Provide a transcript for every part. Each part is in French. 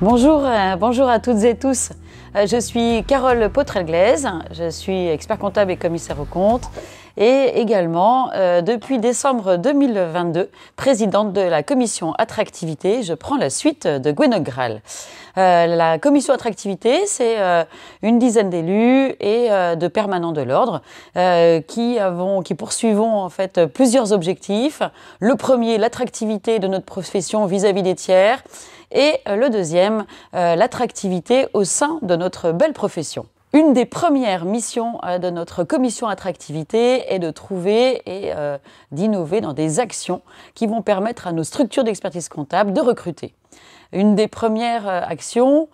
Bonjour, euh, bonjour à toutes et tous. Euh, je suis Carole Potrelglaise, je suis expert comptable et commissaire aux comptes et également euh, depuis décembre 2022 présidente de la commission attractivité. Je prends la suite de Gwenogral. Graal. Euh, la commission attractivité, c'est euh, une dizaine d'élus et de permanents de l'ordre qui qui poursuivons en fait plusieurs objectifs. Le premier, l'attractivité de notre profession vis à -vis des tiers, et le deuxième, l'attractivité au sein de notre belle profession. Une des premières missions euh, de notre commission attractivité est de trouver et euh, d'innover dans des actions qui vont permettre à nos structures d'expertise comptable de recruter. Une des premières euh, actions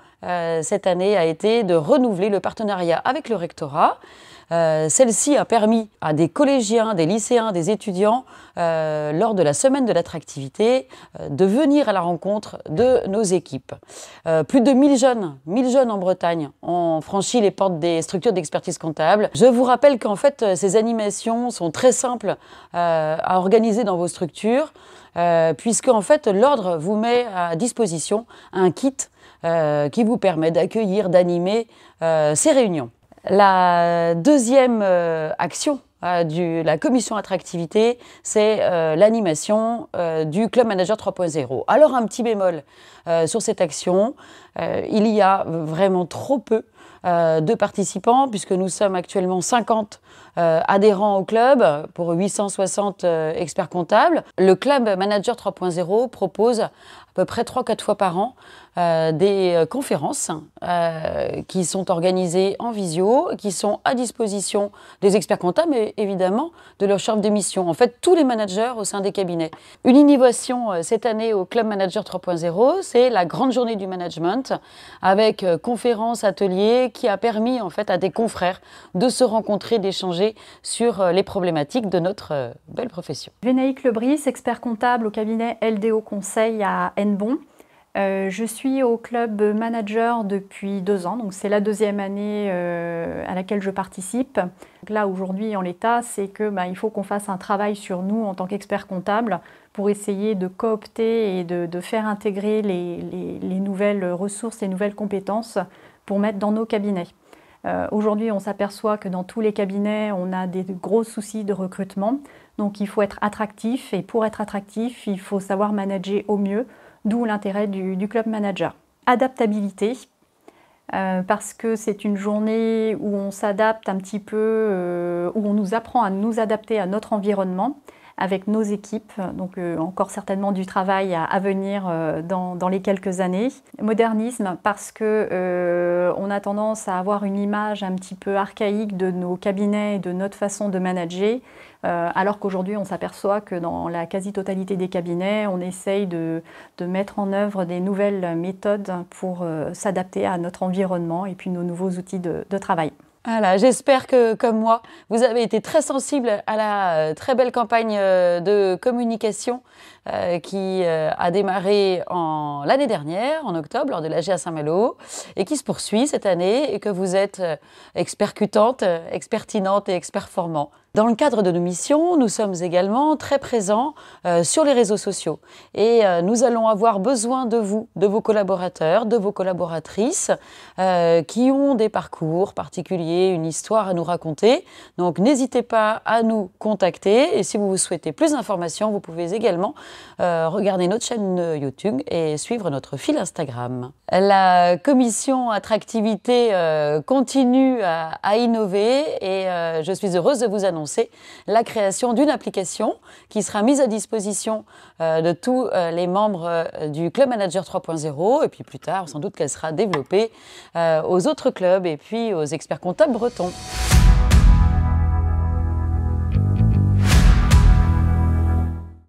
cette année a été de renouveler le partenariat avec le rectorat euh, celle-ci a permis à des collégiens, des lycéens, des étudiants, euh, lors de la semaine de l'attractivité, euh, de venir à la rencontre de nos équipes. plus de 1000 jeunes, 1000 jeunes en Bretagne ont franchi les portes des structures d'expertise comptable. Je vous rappelle qu'en fait, ces animations sont très simples à organiser dans vos structures, puisque en fait, l'ordre vous met à disposition un kit qui vous permet d'accueillir, d'animer ces réunions. La deuxième euh, action euh, de la commission attractivité, c'est euh, l'animation du Club Manager 3.0. Alors un petit bémol sur cette action, il y a vraiment trop peu euh, de participants, puisque nous sommes actuellement 50 euh, adhérents au club pour 860 euh, experts comptables. Le club Manager 3.0 propose à peu près 3-4 fois par an des conférences qui sont organisées en visio, qui sont à disposition des experts comptables et évidemment de leur chefs d'émission, En fait, tous les managers au sein des cabinets. Une innovation cette année au club Manager 3.0, c'est la grande journée du management avec conférences, ateliers, et qui a permis en fait à des confrères de se rencontrer, d'échanger sur euh, les problématiques de notre euh, belle profession. Vénaïque Lebris, expert comptable au cabinet LDO Conseil à Hennebon. Euh, je suis au club manager depuis deux ans, donc c'est la deuxième année à laquelle je participe. là aujourd'hui en l'état, c'est que bah, il faut qu'on fasse un travail sur nous en tant qu'experts comptables pour essayer de coopter et de, faire intégrer les, les, nouvelles ressources, les nouvelles compétences mettre dans nos cabinets. Euh, aujourd'hui, on s'aperçoit que dans tous les cabinets, on a des gros soucis de recrutement. Donc, il faut être attractif. Et pour être attractif, il faut savoir manager au mieux, d'où l'intérêt du, club manager. Adaptabilité, euh, parce que c'est une journée où on s'adapte un petit peu, euh, où on nous apprend à nous adapter à notre environnement avec nos équipes. Donc euh, encore certainement du travail à, venir euh, dans, les quelques années. Modernisme parce que euh, on a tendance à avoir une image un petit peu archaïque de nos cabinets et de notre façon de manager. alors qu'aujourd'hui, on s'aperçoit que dans la quasi-totalité des cabinets, on essaye de, mettre en œuvre des nouvelles méthodes pour s'adapter à notre environnement et puis nos nouveaux outils de travail. Voilà, j'espère que, comme moi, vous avez été très sensible à la euh, très belle campagne euh, de communication euh, qui euh, a démarré en, l'année dernière, en octobre, lors de l'AG à Saint-Malo, et qui se poursuit cette année, et que vous êtes euh, expercutante, expertinente et performant. Dans le cadre de nos missions, nous sommes également très présents sur les réseaux sociaux et nous allons avoir besoin de vous, de vos collaborateurs, de vos collaboratrices qui ont des parcours particuliers, une histoire à nous raconter. Donc n'hésitez pas à nous contacter et si vous souhaitez plus d'informations, vous pouvez également euh, Regardez notre chaîne YouTube et suivre notre fil Instagram. La commission attractivité euh, continue à, innover et euh, je suis heureuse de vous annoncer la création d'une application qui sera mise à disposition de tous les membres du Club Manager 3.0 et puis plus tard sans doute qu'elle sera développée aux autres clubs et puis aux experts comptables bretons.